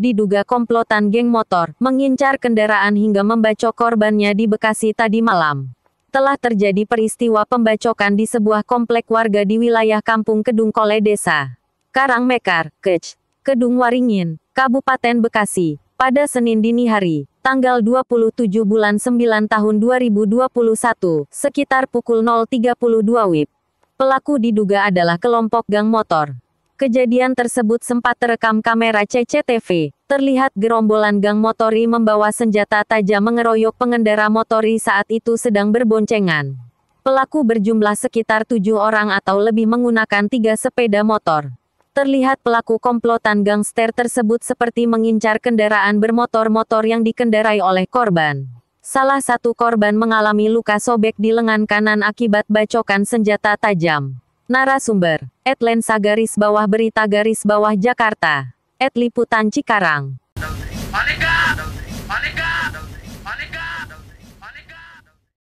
diduga komplotan geng motor, mengincar kendaraan hingga membacok korbannya di Bekasi tadi malam. Telah terjadi peristiwa pembacokan di sebuah komplek warga di wilayah Kampung Kedung Kole Desa. Karang Mekar, Kec, Kedung Waringin, Kabupaten Bekasi, pada Senin dini hari, tanggal 27 bulan 9 tahun 2021, sekitar pukul 0.32 WIB. Pelaku diduga adalah kelompok gang motor. Kejadian tersebut sempat terekam kamera CCTV. Terlihat gerombolan gang motori membawa senjata tajam mengeroyok pengendara motori saat itu sedang berboncengan. Pelaku berjumlah sekitar tujuh orang atau lebih menggunakan tiga sepeda motor. Terlihat pelaku komplotan gangster tersebut seperti mengincar kendaraan bermotor-motor yang dikendarai oleh korban. Salah satu korban mengalami luka sobek di lengan kanan akibat bacokan senjata tajam. Narasumber, Atlen Sagaris Bawah Berita Garis Bawah Jakarta, At Cikarang.